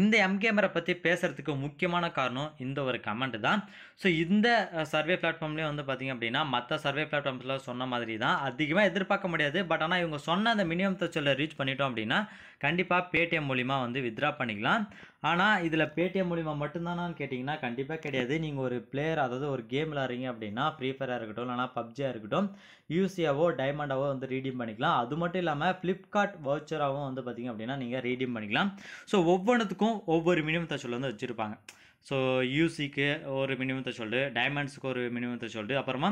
இந்த எம்கேமரை பற்றி பேசுகிறதுக்கு முக்கியமான காரணம் இந்த ஒரு கமெண்ட் தான் ஸோ இந்த சர்வே பிளாட்ஃபார்ம்லேயே வந்து பார்த்திங்க அப்படின்னா மற்ற சர்வே பிளாட்ஃபார்ம்ஸில் சொன்ன மாதிரி தான் அதிகமாக எதிர்பார்க்க முடியாது பட் ஆனால் இவங்க சொன்ன அந்த மினிமம் தச்சலில் ரீச் பண்ணிட்டோம் அப்படின்னா கண்டிப்பாக பேடிஎம் மூலிமா வந்து வித்ரா பண்ணிக்கலாம் ஆனால் இதில் பேடிஎம் மூலிமா மட்டும்தானு கேட்டிங்கன்னா கண்டிப்பாக கிடையாது நீங்கள் ஒரு பிளேயர் அதாவது ஒரு கேம் விளாட்றீங்க அப்படின்னா ஃப்ரீ ஃபயராக இருக்கட்டும் இல்லைனா பப்ஜியாக இருக்கட்டும் யூசியாவோ டைமண்டாவோ வந்து ரீடீம் பண்ணிக்கலாம் அது மட்டும் இல்லாமல் ஃப்ளிப்கார்ட் வவுச்சராகவும் வந்து பார்த்திங்க அப்படின்னா நீங்கள் ரீடீம் பண்ணிக்கலாம் ஸோ ஒவ்வொன்றுத்துக்கும் ஒவ்வொரு மினிமம் தச்சல் வந்து வச்சுருப்பாங்க ஸோ யூசிக்கு ஒரு மினிமம் தச்சோல்டு டைமண்ட்ஸுக்கு ஒரு மினிமம் சொல்லிட்டு அப்புறமா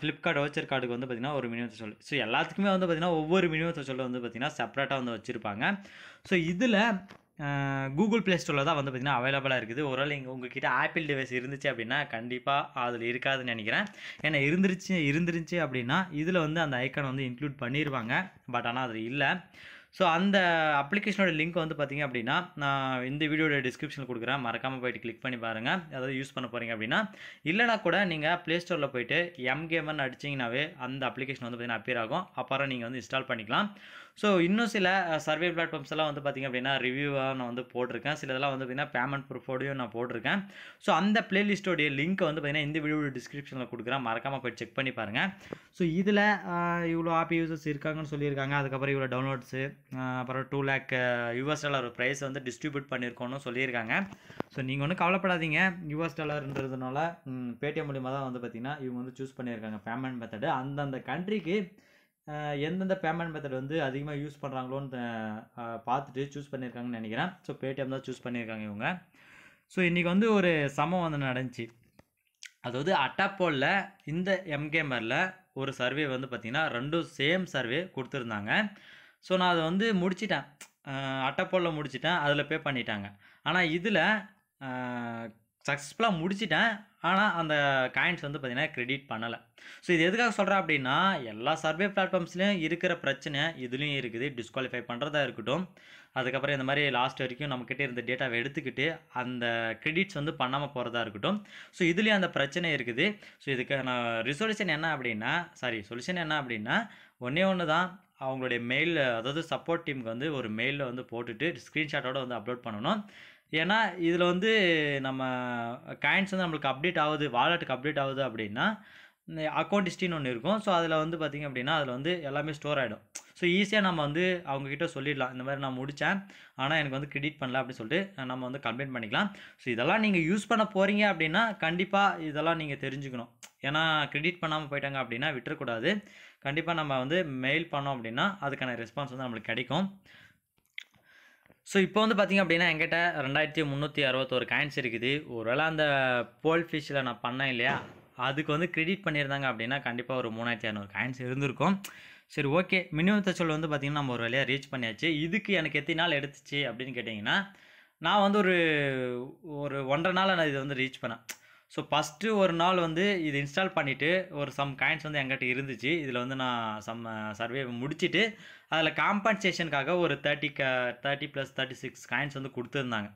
ஃப்ளிப்கார்ட் வவுச்சர் கார்டுக்கு வந்து பார்த்திங்கன்னா ஒரு மினிமம் தச்சோல்டு ஸோ எல்லாத்துக்குமே வந்து பார்த்திங்கன்னா ஒவ்வொரு மினிமம் சொல்ல வந்து பார்த்திங்கன்னா செப்பரேட்டாக வந்து வச்சுருப்பாங்க ஸோ இதில் கூகுள் ப்ளே ஸ்டோரில் தான் வந்து பார்த்திங்கன்னா அவைலபிளாக இருக்குது ஒருவேளை இங்கே உங்ககிட்ட ஆப்பிள் டிவைஸ் இருந்துச்சு அப்படின்னா கண்டிப்பாக அதில் இருக்காதுன்னு நினைக்கிறேன் ஏன்னா இருந்துருச்சு இருந்துருச்சு அப்படின்னா இதில் வந்து அந்த ஐக்கான் வந்து இன்க்ளூட் பண்ணிடுவாங்க பட் ஆனால் அது இல்லை ஸோ அந்த அப்ளிகேஷனோட லிங்க் வந்து பார்த்திங்க அப்படின்னா நான் இந்த வீடியோட டிஸ்கிரிப்ஷனில் கொடுக்குறேன் மறக்காமல் போயிட்டு கிளிக் பண்ணி பாருங்கள் அதாவது யூஸ் பண்ண போகிறீங்க அப்படின்னா இல்லைனா கூட நீங்கள் ப்ளே ஸ்டோரில் போயிட்டு எம்கேமன் அடிச்சிங்கனாவே அந்த அப்ளிகேஷன் வந்து பார்த்திங்கன்னா அப்பியர் ஆகும் அப்புறம் நீங்கள் வந்து இன்ஸ்டால் பண்ணிக்கலாம் ஸோ இன்னும் சில சர்வே பிளாட்ஃபார்ம்ஸ் எல்லாம் வந்து பார்த்திங்க அப்படின்னா ரிவ்யூவாக நான் வந்து போட்டிருக்கேன் சில இதெல்லாம் வந்து பார்த்திங்கன்னா பேமெண்ட் ப்ரூஃபோடையும் நான் போட்டிருக்கேன் ஸோ அந்த பிளேலிஸ்ட்டோடைய லிங்க் வந்து பார்த்திங்கன்னா இந்த வீடியோட டிஸ்கிரிப்ஷனில் கொடுக்குறேன் மறக்காமல் போய் செக் பண்ணி பாருங்கள் ஸோ இதில் இவ்வளோ ஆப் யூசர்ஸ் இருக்காங்கன்னு சொல்லியிருக்காங்க அதுக்கப்புறம் இவ்வளோ டவுன்லோட்ஸு அப்புறம் two lakh US dollar price வந்து டிஸ்ட்ரிபியூட் பண்ணியிருக்கோன்னு சொல்லியிருக்காங்க ஸோ நீங்கள் ஒன்றும் கவலைப்படாதீங்க யூஎஸ் டாலர்ன்றதுனால பேடிஎம் மூலிமா தான் வந்து பார்த்திங்கன்னா இவங்க வந்து சூஸ் பண்ணியிருக்காங்க பேமெண்ட் மெத்தடு அந்தந்த கண்ட்ரிக்கு எந்தெந்த பேமெண்ட் மெத்தட் வந்து அதிகமாக யூஸ் பண்ணுறாங்களோன்னு பார்த்துட்டு சூஸ் பண்ணியிருக்காங்கன்னு நினைக்கிறேன் ஸோ பேடிஎம் தான் சூஸ் பண்ணியிருக்காங்க இவங்க ஸோ இன்றைக்கி வந்து ஒரு சமம் வந்து நடந்துச்சு அதாவது அட்டாப்போலில் இந்த எம்கேமரில் ஒரு சர்வே வந்து பார்த்திங்கன்னா ரெண்டும் சேம் சர்வே கொடுத்துருந்தாங்க ஸோ நான் அதை வந்து முடிச்சிட்டேன் அட்டைப்போலில் முடிச்சிட்டேன் அதில் பே பண்ணிட்டாங்க ஆனால் இதில் சக்ஸஸ்ஃபுல்லாக முடிச்சிட்டேன் ஆனால் அந்த காயின்ஸ் வந்து பார்த்திங்கன்னா க்ரெடிட் பண்ணலை ஸோ இது எதுக்காக சொல்கிறேன் அப்படின்னா எல்லா சர்வே பிளாட்ஃபார்ம்ஸ்லேயும் இருக்கிற பிரச்சனை இதுலேயும் இருக்குது டிஸ்குவாலிஃபை பண்ணுறதா இருக்கட்டும் அதுக்கப்புறம் இந்த மாதிரி லாஸ்ட் வரைக்கும் நம்மக்கிட்டே இருந்த டேட்டாவை எடுத்துக்கிட்டு அந்த க்ரெடிட்ஸ் வந்து பண்ணாமல் போகிறதா இருக்கட்டும் ஸோ இதுலேயும் அந்த பிரச்சனை இருக்குது ஸோ இதுக்கான ரிசொல்யூஷன் என்ன அப்படின்னா சாரி சொல்யூஷன் என்ன அப்படின்னா ஒன்றே ஒன்று தான் அவங்களுடைய மெயிலில் அதாவது சப்போர்ட் டீமுக்கு வந்து ஒரு மெயிலில் வந்து போட்டுட்டு ஸ்க்ரீன்ஷாட்டோட வந்து அப்லோட் பண்ணணும் ஏன்னா இதில் வந்து நம்ம காயின்ஸ் வந்து நம்மளுக்கு அப்டேட் ஆகுது வாலெட்டுக்கு அப்டேட் ஆகுது அப்படின்னா இந்த அக்கௌண்ட் ஹிஸ்ட்ரின்னு ஒன்று இருக்கும் ஸோ அதில் வந்து பார்த்திங்க அப்படின்னா அதில் வந்து எல்லாமே ஸ்டோர் ஆகிடும் ஸோ ஈஸியாக நம்ம வந்து அவங்கக்கிட்ட சொல்லிடலாம் இந்த மாதிரி நான் முடித்தேன் ஆனால் எனக்கு வந்து கிரெடிட் பண்ணல அப்படின்னு சொல்லிட்டு நம்ம வந்து கம்ப்ளைண்ட் பண்ணிக்கலாம் ஸோ இதெல்லாம் நீங்கள் யூஸ் பண்ண போகிறீங்க அப்படின்னா கண்டிப்பாக இதெல்லாம் நீங்கள் தெரிஞ்சுக்கணும் ஏன்னா கிரெடிட் பண்ணாமல் போயிட்டாங்க அப்படின்னா விட்டுறக்கூடாது கண்டிப்பாக நம்ம வந்து மெயில் பண்ணோம் அப்படின்னா அதுக்கான ரெஸ்பான்ஸ் வந்து நம்மளுக்கு கிடைக்கும் ஸோ இப்போ வந்து பார்த்திங்க அப்படின்னா எங்கிட்ட ரெண்டாயிரத்தி முந்நூற்றி அறுபத்தோரு காயின்ஸ் இருக்குது ஒருவேளை அந்த போல் ஃபிஷில் நான் பண்ணேன் இல்லையா அதுக்கு வந்து கிரெடிட் பண்ணியிருந்தாங்க அப்படின்னா கண்டிப்பாக ஒரு மூணாயிரத்தி ஐநூறு காயின்ஸ் இருந்திருக்கும் சரி ஓகே மினிமம் தச்சல் வந்து பார்த்திங்கன்னா நம்ம ஒரு வழியாக ரீச் பண்ணியாச்சு இதுக்கு எனக்கு எத்தனை நாள் எடுத்துச்சு அப்படின்னு கேட்டிங்கன்னா நான் வந்து ஒரு ஒரு ஒன்றரை நாள் நான் இதை வந்து ரீச் பண்ணேன் ஸோ ஃபஸ்ட்டு ஒரு நாள் வந்து இது இன்ஸ்டால் பண்ணிவிட்டு ஒரு சம் காயின்ஸ் வந்து என்கிட்ட இருந்துச்சு இதில் வந்து நான் சம் சர்வே uh, முடிச்சுட்டு அதில் காம்பன்சேஷனுக்காக ஒரு தேர்ட்டி க thirty plus thirty six coins வந்து கொடுத்துருந்தாங்க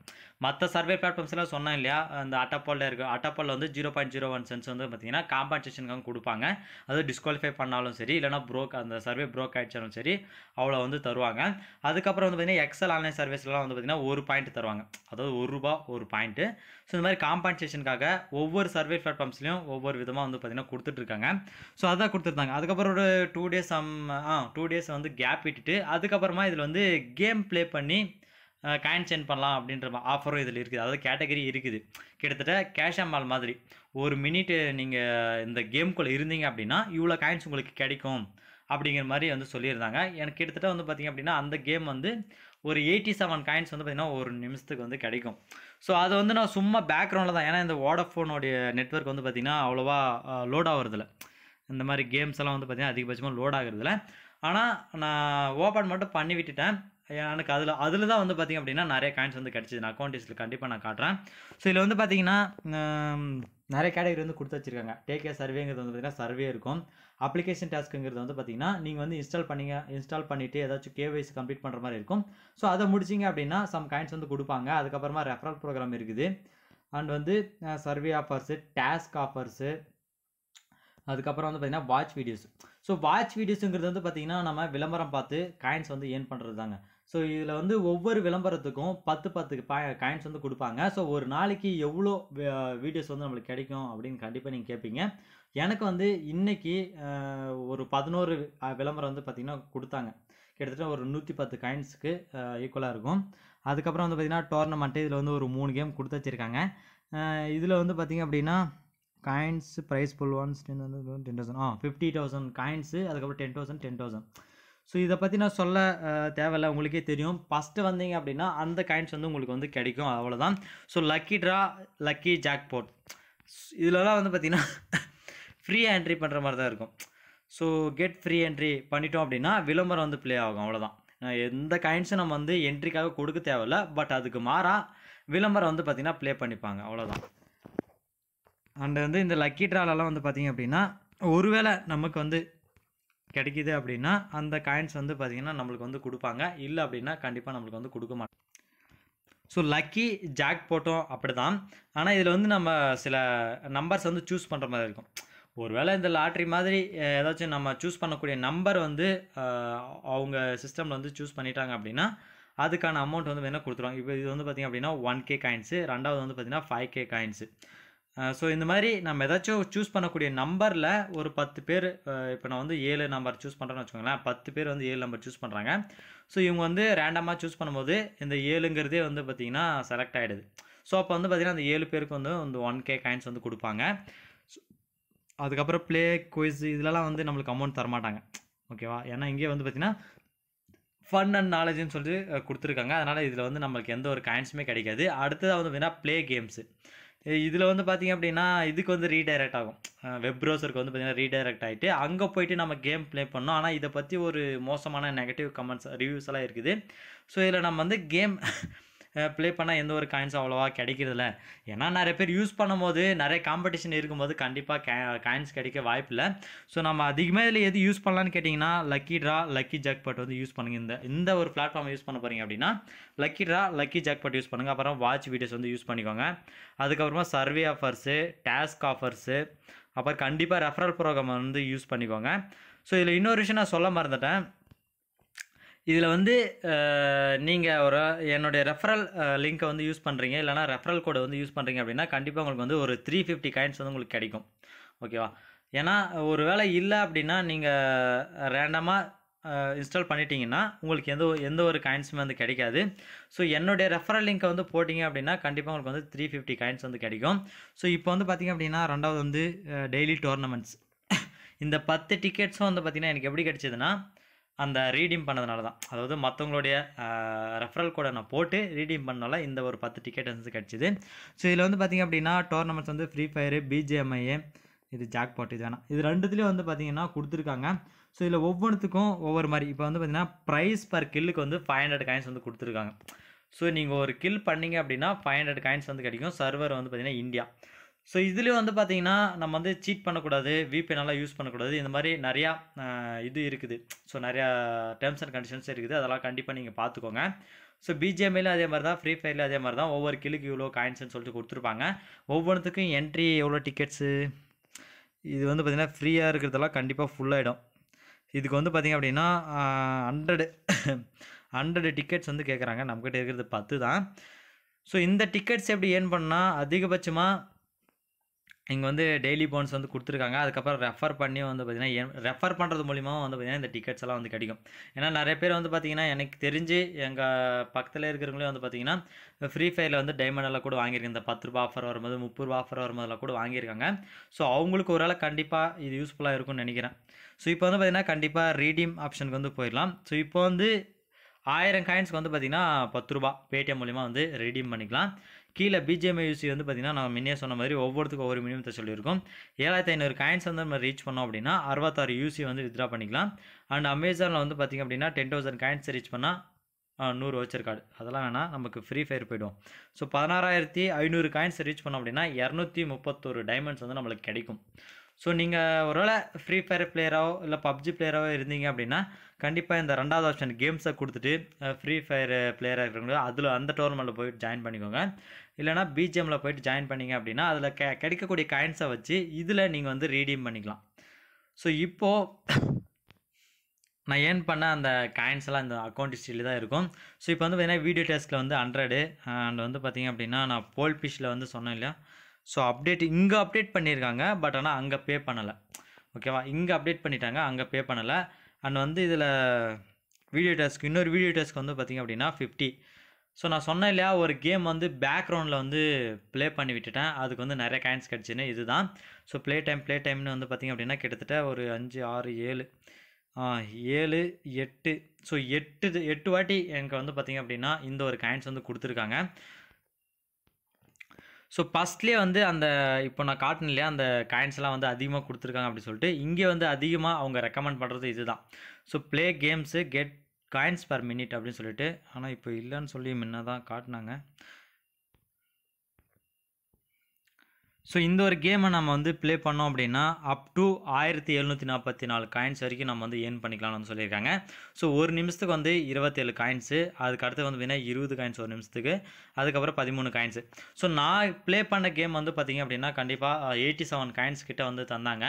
மற்ற சர்வே பிளாட்ஃபார்ம்ஸ்லாம் சொன்னேன் இல்லையா அந்த அட்டாப்பாலில் இருக்க அட்டாப்பாலில் வந்து zero point zero one cents வந்து பார்த்திங்கன்னா காம்பன்சேஷனுக்காக கொடுப்பாங்க அது டிஸ்குவாலிஃபை பண்ணாலும் சரி இல்லைனா ப்ரோக் அந்த சர்வே ப்ரோக் ஆகிடுச்சாலும் சரி அவ்வளோ வந்து தருவாங்க அதுக்கப்புறம் வந்து பார்த்திங்கன்னா எக்ஸல் ஆன்லைன் சர்வீஸ்லாம் வந்து பார்த்திங்கன்னா ஒரு பாயிண்ட் தருவாங்க அதாவது ஒரு ரூபா ஒரு பாயிண்ட்டு ஸோ இந்த மாதிரி காம்பன்சேஷனுக்காக ஒவ்வொரு சர்வே பிளாட்ஃபார்ம்ஸ்லையும் ஒவ்வொரு விதமாக வந்து பார்த்திங்கன்னா கொடுத்துட்ருக்காங்க ஸோ அதான் கொடுத்துருந்தாங்க அதுக்கப்புறம் ஒரு two days some uh two days வந்து கேப் ஆப் விட்டுட்டு அதுக்கப்புறமா இதில் வந்து கேம் ப்ளே பண்ணி காயின் சென்ட் பண்ணலாம் அப்படின்ற ஆஃபரும் இதில் இருக்குது அதாவது கேட்டகரி இருக்குது கிட்டத்தட்ட கேஷ் அம்மால் மாதிரி ஒரு மினிட் நீங்கள் இந்த கேம்குள்ளே இருந்தீங்க அப்படின்னா இவ்வளோ காயின்ஸ் உங்களுக்கு கிடைக்கும் அப்படிங்கிற மாதிரி வந்து சொல்லியிருந்தாங்க எனக்கு கிட்டத்தட்ட வந்து பார்த்திங்க அப்படின்னா அந்த கேம் வந்து ஒரு எயிட்டி செவன் காயின்ஸ் வந்து பார்த்திங்கன்னா ஒரு நிமிஷத்துக்கு வந்து கிடைக்கும் ஸோ அது வந்து நான் சும்மா பேக்ரவுண்டில் தான் ஏன்னா இந்த ஓடஃபோனுடைய நெட்ஒர்க் வந்து பார்த்திங்கன்னா அவ்வளோவா லோட் ஆகுறதில்ல இந்த மாதிரி கேம்ஸ் எல்லாம் வந்து பார்த்திங்கன்னா அதிகபட்சமாக லோட் ஆகிறதுல ஆனால் நான் ஓப்பன் மட்டும் பண்ணி விட்டுட்டேன் எனக்கு அதில் அதில் தான் வந்து பார்த்திங்க அப்படின்னா நிறைய காயின்ஸ் வந்து கிடச்சிது நான் அக்கௌண்ட் லிஸ்ட்டில் கண்டிப்பாக நான் காட்டுறேன் ஸோ இதில் வந்து பார்த்திங்கன்னா நிறைய கேட்டகரி வந்து கொடுத்து வச்சுருக்காங்க கேர் சர்வேங்கிறது வந்து பார்த்திங்கன்னா சர்வே இருக்கும் அப்ளிகேஷன் டாஸ்க்குங்கிறது வந்து பார்த்திங்கன்னா நீங்கள் வந்து இன்ஸ்டால் பண்ணிங்க இன்ஸ்டால் பண்ணிவிட்டு ஏதாச்சும் கேவைஸ் கம்ப்ளீட் பண்ணுற மாதிரி இருக்கும் ஸோ அதை முடிச்சிங்க அப்படின்னா சம் காயின்ஸ் வந்து கொடுப்பாங்க அதுக்கப்புறமா ரெஃபரல் ப்ரோக்ராம் இருக்குது அண்ட் வந்து சர்வே ஆஃபர்ஸு டாஸ்க் ஆஃபர்ஸு அதுக்கப்புறம் வந்து பார்த்திங்கன்னா வாட்ச் வீடியோஸ் ஸோ வாட்ச் வீடியோஸுங்கிறது வந்து பார்த்திங்கன்னா நம்ம விளம்பரம் பார்த்து காயின்ஸ் வந்து ஏர்ன் பண்ணுறது தாங்க ஸோ இதில் வந்து ஒவ்வொரு விளம்பரத்துக்கும் பத்து பத்து காயின்ஸ் வந்து கொடுப்பாங்க ஸோ ஒரு நாளைக்கு எவ்வளோ வீடியோஸ் வந்து நம்மளுக்கு கிடைக்கும் அப்படின்னு கண்டிப்பாக நீங்கள் கேட்பீங்க எனக்கு வந்து இன்றைக்கி ஒரு பதினோரு விளம்பரம் வந்து பார்த்திங்கன்னா கொடுத்தாங்க கிட்டத்தட்ட ஒரு நூற்றி பத்து காயின்ஸுக்கு ஈக்குவலாக இருக்கும் அதுக்கப்புறம் வந்து பார்த்திங்கன்னா டோர்னமெண்ட்டு இதில் வந்து ஒரு மூணு கேம் கொடுத்து வச்சுருக்காங்க இதில் வந்து பார்த்திங்க அப்படின்னா coins price full once ten ten thousand ah fifty thousand coins அதுக்கப்புறம் ten thousand ten thousand so இதை பற்றி நான் சொல்ல தேவையில்லை உங்களுக்கே தெரியும் ஃபஸ்ட்டு வந்தீங்க அப்படின்னா அந்த காயின்ஸ் வந்து உங்களுக்கு வந்து கிடைக்கும் அவ்வளோதான் so lucky draw lucky jackpot இதிலலாம் வந்து பார்த்திங்கன்னா ஃப்ரீ என்ட்ரி பண்ணுற மாதிரி தான் இருக்கும் ஸோ கெட் ஃப்ரீ என்ட்ரி பண்ணிட்டோம் அப்படின்னா விளம்பரம் வந்து ப்ளே ஆகும் அவ்வளோதான் எந்த காயின்ஸும் நம்ம வந்து என்ட்ரிக்காக கொடுக்க தேவையில்ல பட் அதுக்கு மாறாக விளம்பரம் வந்து பார்த்திங்கன்னா ப்ளே பண்ணிப்பாங்க அவ்வளோதான் அண்ட் வந்து இந்த லக்கி ட்ராலெல்லாம் வந்து பார்த்திங்க அப்படின்னா ஒருவேளை நமக்கு வந்து கிடைக்கிது அப்படின்னா அந்த காயின்ஸ் வந்து பார்த்திங்கன்னா நம்மளுக்கு வந்து கொடுப்பாங்க இல்லை அப்படின்னா கண்டிப்பாக நம்மளுக்கு வந்து கொடுக்க மாட்டோம் ஸோ லக்கி ஜாக் போட்டோம் அப்படி தான் ஆனால் இதில் வந்து நம்ம சில நம்பர்ஸ் வந்து சூஸ் பண்ணுற மாதிரி இருக்கும் ஒருவேளை இந்த லாட்ரி மாதிரி ஏதாச்சும் நம்ம சூஸ் பண்ணக்கூடிய நம்பர் வந்து அவங்க சிஸ்டமில் வந்து சூஸ் பண்ணிட்டாங்க அப்படின்னா அதுக்கான அமௌண்ட் வந்து வேணால் கொடுத்துருவாங்க இப்போ இது வந்து பார்த்திங்க அப்படின்னா ஒன் கே காயின்ஸு ரெண்டாவது வந்து பார்த்திங்கன்னா ஃபைவ் கே காயின்ஸு ஸோ இந்த மாதிரி நம்ம ஏதாச்சும் சூஸ் பண்ணக்கூடிய நம்பரில் ஒரு பத்து பேர் இப்போ நான் வந்து ஏழு நம்பர் சூஸ் பண்ணுறேன்னு வச்சுக்கோங்களேன் பத்து பேர் வந்து ஏழு நம்பர் சூஸ் பண்ணுறாங்க ஸோ இவங்க வந்து ரேண்டமாக சூஸ் பண்ணும்போது இந்த ஏழுங்கிறதே வந்து பார்த்திங்கன்னா செலக்ட் ஆகிடுது ஸோ அப்போ வந்து பார்த்திங்கன்னா அந்த ஏழு பேருக்கு வந்து வந்து ஒன் கே காயின்ஸ் வந்து கொடுப்பாங்க அதுக்கப்புறம் ப்ளே குயிஸ் இதெல்லாம் வந்து நம்மளுக்கு அமௌண்ட் தரமாட்டாங்க ஓகேவா ஏன்னா இங்கேயே வந்து பார்த்திங்கன்னா ஃபன் அண்ட் நாலேஜ்னு சொல்லிட்டு கொடுத்துருக்காங்க அதனால் இதில் வந்து நம்மளுக்கு எந்த ஒரு காயின்ஸுமே கிடைக்காது அடுத்ததாக வந்து பார்த்திங்கன்னா ப்ளே கேம்ஸு இதில் வந்து பார்த்திங்க அப்படின்னா இதுக்கு வந்து ரீடைரக்ட் ஆகும் வெப் ப்ரௌசருக்கு வந்து பார்த்தீங்கன்னா ரீடைரக்ட் ஆகிட்டு அங்கே போயிட்டு நம்ம கேம் ப்ளே பண்ணோம் ஆனால் இதை பற்றி ஒரு மோசமான நெகட்டிவ் கமெண்ட்ஸ் ரிவ்யூஸ் எல்லாம் இருக்குது ஸோ இதில் நம்ம வந்து கேம் ப்ளே பண்ணால் எந்த ஒரு காயின்ஸும் அவ்வளோவா கிடைக்கிறதில்ல ஏன்னா நிறைய பேர் யூஸ் பண்ணும்போது நிறைய காம்படிஷன் இருக்கும்போது கண்டிப்பாக காயின்ஸ் கிடைக்க வாய்ப்பில்லை ஸோ நம்ம அதிகமாக இதில் எது யூஸ் பண்ணலான்னு கேட்டிங்கன்னா lucky draw lucky jackpot வந்து யூஸ் பண்ணுங்கள் இந்த இந்த ஒரு பிளாட்ஃபார்ம் யூஸ் பண்ண போகிறீங்க அப்படின்னா lucky draw lucky jackpot use பண்ணுங்கள் அப்புறம் வாட்ச் வீடியோஸ் வந்து யூஸ் பண்ணிக்கோங்க அதுக்கப்புறமா சர்வே ஆஃபர்ஸு டாஸ்க் ஆஃபர்ஸு அப்புறம் கண்டிப்பாக ரெஃபரல் ப்ரோக்ராம் வந்து யூஸ் பண்ணிக்கோங்க ஸோ இதில் இன்னொரு விஷயம் நான் சொல்ல மறந்துட்டேன் இதில் வந்து நீங்கள் ஒரு என்னுடைய ரெஃபரல் லிங்க்கை வந்து யூஸ் பண்ணுறீங்க இல்லைனா ரெஃபரல் கோடை வந்து யூஸ் பண்ணுறீங்க அப்படின்னா கண்டிப்பாக உங்களுக்கு வந்து ஒரு த்ரீ ஃபிஃப்டி காயின்ஸ் வந்து உங்களுக்கு கிடைக்கும் ஓகேவா ஏன்னா ஒரு வேலை இல்லை அப்படின்னா நீங்கள் ரேண்டமாக இன்ஸ்டால் பண்ணிட்டீங்கன்னா உங்களுக்கு எந்த எந்த ஒரு காயின்ஸுமே வந்து கிடைக்காது ஸோ என்னுடைய ரெஃபரல் லிங்க்கை வந்து போட்டிங்க அப்படின்னா கண்டிப்பாக உங்களுக்கு வந்து த்ரீ ஃபிஃப்டி காயின்ஸ் வந்து கிடைக்கும் ஸோ இப்போ வந்து பார்த்திங்க அப்படின்னா ரெண்டாவது வந்து டெய்லி டோர்னமெண்ட்ஸ் இந்த பத்து டிக்கெட்ஸும் வந்து பார்த்திங்கன்னா எனக்கு எப்படி கிடச்சிதுன்னா அந்த ரீடீம் பண்ணதுனால தான் அதாவது மற்றவங்களுடைய ரெஃபரல் கூட நான் போட்டு ரீடீம் பண்ணால இந்த ஒரு பத்து டிக்கெட் வந்து கிடச்சிது ஸோ இதில் வந்து பார்த்திங்க அப்படின்னா டோர்னமெண்ட்ஸ் வந்து ஃப்ரீ ஃபயரு பிஜிஎம்ஐஏ இது ஜாக் பாட் இது வேணாம் இது ரெண்டுத்துலேயும் வந்து பார்த்திங்கன்னா கொடுத்துருக்காங்க ஸோ இதில் ஒவ்வொன்றுத்துக்கும் ஒவ்வொரு மாதிரி இப்போ வந்து பார்த்திங்கன்னா ப்ரைஸ் பர் கில்லுக்கு வந்து ஃபைவ் ஹண்ட்ரட் காயின்ஸ் வந்து கொடுத்துருக்காங்க ஸோ நீங்கள் ஒரு கில் பண்ணிங்க அப்படின்னா ஃபைவ் ஹண்ட்ரட் காயின்ஸ் வந்து கிடைக்கும் சர்வர் வந்து பார்த்திங்கன்னா இந்தியா ஸோ இதுலேயும் வந்து பார்த்தீங்கன்னா நம்ம வந்து சீட் பண்ணக்கூடாது விபே நல்லா யூஸ் பண்ணக்கூடாது இந்த மாதிரி நிறையா இது இருக்குது ஸோ நிறையா டேர்ம்ஸ் அண்ட் கண்டிஷன்ஸ் இருக்குது அதெல்லாம் கண்டிப்பாக நீங்கள் பார்த்துக்கோங்க ஸோ பிஜிஎம்ஐல அதே மாதிரி தான் ஃப்ரீ ஃபயரில் அதே மாதிரி தான் ஒவ்வொரு கிளுக்கு இவ்வளோ காயின்ஸ்னு சொல்லிட்டு கொடுத்துருப்பாங்க ஒவ்வொன்றுத்துக்கும் என்ட்ரி எவ்வளோ டிக்கெட்ஸு இது வந்து பார்த்திங்கன்னா ஃப்ரீயாக இருக்கிறதெல்லாம் கண்டிப்பாக ஃபுல்லாகிடும் இதுக்கு வந்து பார்த்திங்க அப்படின்னா ஹண்ட்ரடு ஹண்ட்ரடு டிக்கெட்ஸ் வந்து கேட்குறாங்க நம்மக்கிட்ட இருக்கிறது பத்து தான் ஸோ இந்த டிக்கெட்ஸ் எப்படி ஏன் பண்ணால் அதிகபட்சமாக இங்கே வந்து டெய்லி போன்ஸ் வந்து கொடுத்துருக்காங்க அதுக்கப்புறம் ரெஃபர் பண்ணி வந்து பார்த்திங்கன்னா ரெஃபர் பண்ணுறது மூலிமா வந்து பார்த்திங்கன்னா இந்த டிக்கெட்ஸ் எல்லாம் வந்து கிடைக்கும் ஏன்னா நிறைய பேர் வந்து பார்த்திங்கன்னா எனக்கு தெரிஞ்சு எங்கள் பக்கத்தில் இருக்கிறவங்களே வந்து பார்த்திங்கன்னா ஃப்ரீ ஃபயரில் வந்து டைமண்டெல்லாம் கூட வாங்கியிருக்கேன் இந்த பத்து ரூபா ஆஃபர் வரும்போது முப்பது ரூபா ஆஃபர் வரும்போதெல்லாம் கூட வாங்கியிருக்காங்க ஸோ அவங்களுக்கு ஒரு வேளை கண்டிப்பாக இது யூஸ்ஃபுல்லாக இருக்கும்னு நினைக்கிறேன் ஸோ இப்போ வந்து பார்த்திங்கன்னா கண்டிப்பாக ரீடீம் ஆப்ஷனுக்கு வந்து போயிடலாம் ஸோ இப்போ வந்து ஆயிரம் காயின்ஸ்க்கு வந்து பார்த்திங்கன்னா பத்து ரூபா பேடிஎம் மூலிமா வந்து ரீடீம் பண்ணிக்கலாம் கீழே பிஜிஎம்ஐ யூசி வந்து பார்த்திங்கன்னா நான் முன்னே சொன்ன மாதிரி ஒவ்வொருத்துக்கும் ஒவ்வொரு மினிமத்தை சொல்லியிருக்கோம் ஏழாயிரத்தி ஐநூறு காயின்ஸ் வந்து நம்ம ரீச் பண்ணோம் அப்படின்னா அறுபத்தாறு யூசி வந்து வித்ரா பண்ணிக்கலாம் அண்ட் அமேசானில் வந்து பார்த்திங்க அப்படின்னா டென் தௌசண்ட் காயின்ஸ் ரீச் பண்ணால் நூறு வச்சர் கார்டு அதெல்லாம் வேணால் நமக்கு ஃப்ரீ ஃபயர் போயிடும் ஸோ பதினாறாயிரத்தி ஐநூறு காயின்ஸ் ரீச் பண்ணோம் அப்படின்னா இரநூத்தி முப்பத்தொரு டைமண்ட்ஸ் வந்து நம்மளுக்கு கிடைக்கும் ஸோ நீங்கள் ஒருவேளை ஃப்ரீ ஃபயர் பிளேயராகவோ இல்லை பப்ஜி பிளேயராகவோ இருந்தீங்க அப்படின்னா கண்டிப்பாக இந்த ரெண்டாவது ஆப்ஷன் கேம்ஸை கொடுத்துட்டு ஃப்ரீ ஃபயர் பிளேயராக இருக்கிறவங்களோ அதில் அந்த டோர்னமெண்ட்டில் போயிட்டு ஜாயின் பண்ணிக்கோங்க இல்லைனா பிஜிஎம்மில் போயிட்டு ஜாயின் பண்ணிங்க அப்படின்னா அதில் கெ கிடைக்கக்கூடிய காயின்ஸை வச்சு இதில் நீங்கள் வந்து ரீடீம் பண்ணிக்கலாம் ஸோ இப்போது நான் ஏர்ன் பண்ண அந்த காயின்ஸ் எல்லாம் இந்த அக்கௌண்ட் ஹிஸ்ட்ரியில் தான் இருக்கும் ஸோ இப்போ வந்து பார்த்திங்கன்னா வீடியோ டெஸ்ட்டில் வந்து ஹண்ட்ரடு அண்ட் வந்து பார்த்திங்க அப்படின்னா நான் போல் பிஷில் வந்து சொன்னேன் இல்லையா ஸோ அப்டேட் இங்கே அப்டேட் பண்ணியிருக்காங்க பட் ஆனால் அங்கே பே பண்ணலை ஓகேவா இங்கே அப்டேட் பண்ணிட்டாங்க அங்கே பே பண்ணலை அண்ட் வந்து இதில் வீடியோ டேஸ்க்கு இன்னொரு வீடியோ டேஸ்க்கு வந்து பார்த்திங்க அப்படின்னா ஃபிஃப்டி ஸோ நான் சொன்னேன் இல்லையா ஒரு கேம் வந்து பேக்ரவுண்டில் வந்து ப்ளே பண்ணி விட்டுட்டேன் அதுக்கு வந்து நிறைய காயின்ஸ் கிடச்சின்னு இதுதான் ஸோ ப்ளே டைம் ப்ளே டைம்னு வந்து பார்த்திங்க அப்படின்னா கிட்டத்தட்ட ஒரு அஞ்சு ஆறு ஏழு ஏழு எட்டு ஸோ எட்டு எட்டு வாட்டி எனக்கு வந்து பார்த்திங்க அப்படின்னா இந்த ஒரு காயின்ஸ் வந்து கொடுத்துருக்காங்க ஸோ ஃபஸ்ட்லேயே வந்து அந்த இப்போ நான் காட்டின இல்லையா அந்த காயின்ஸ்லாம் வந்து அதிகமாக கொடுத்துருக்காங்க அப்படின்னு சொல்லிட்டு இங்கே வந்து அதிகமாக அவங்க ரெக்கமெண்ட் பண்ணுறது இதுதான் so play games get coins per minute அப்படின்னு சொல்லிட்டு ஆனால் இப்போ இல்லைன்னு சொல்லி முன்னே தான் காட்டினாங்க ஸோ இந்த ஒரு கேமை நம்ம வந்து ப்ளே பண்ணோம் அப்படின்னா அப் டு ஆயிரத்தி எழுநூற்றி நாற்பத்தி நாலு காயின்ஸ் வரைக்கும் நம்ம வந்து ஏர்ன் பண்ணிக்கலாம்னு சொல்லியிருக்காங்க ஸோ ஒரு நிமிஷத்துக்கு வந்து இருபத்தேழு காயின்ஸு அதுக்கு அடுத்து வந்து பார்த்தீங்கன்னா இருபது காயின்ஸ் ஒரு நிமிஷத்துக்கு அதுக்கப்புறம் பதிமூணு காயின்ஸு ஸோ நான் ப்ளே பண்ண கேம் வந்து பார்த்திங்க அப்படின்னா கண்டிப்பாக எயிட்டி செவன் காயின்ஸ் கிட்டே வந்து தந்தாங்க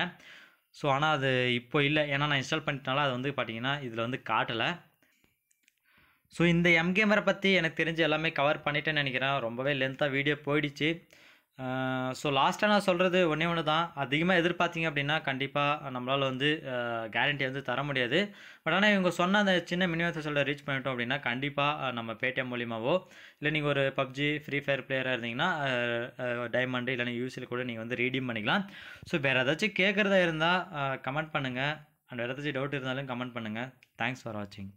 ஸோ ஆனால் அது இப்போ இல்லை ஏன்னா நான் இன்ஸ்டால் பண்ணிட்டனால அது வந்து பார்த்திங்கன்னா இதில் வந்து காட்டலை ஸோ இந்த எம் கேமரை பற்றி எனக்கு தெரிஞ்சு எல்லாமே கவர் பண்ணிட்டேன்னு நினைக்கிறேன் ரொம்பவே லென்த்தாக வீடியோ போயிடுச்சு ஸோ லாஸ்ட்டாக நான் சொல்கிறது ஒன்றே ஒன்று தான் அதிகமாக எதிர்பார்த்திங்க அப்படின்னா கண்டிப்பாக நம்மளால் வந்து கேரண்டி வந்து தர முடியாது பட் ஆனால் இவங்க சொன்ன அந்த சின்ன மினிமம் சொல்ல ரீச் பண்ணிட்டோம் அப்படின்னா கண்டிப்பாக நம்ம பேடிஎம் மூலியமாகவோ இல்லை நீங்கள் ஒரு பப்ஜி ஃப்ரீ ஃபயர் பிளேயராக இருந்தீங்கன்னா டைமண்டு நீங்கள் யூசியில் கூட நீங்கள் வந்து ரீடீம் பண்ணிக்கலாம் ஸோ வேறு ஏதாச்சும் கேட்குறதா இருந்தால் கமெண்ட் பண்ணுங்கள் அண்ட் வேறு ஏதாச்சும் டவுட் இருந்தாலும் கமெண்ட் பண்ணுங்கள் தேங்க்ஸ் ஃபார் வாட்சிங்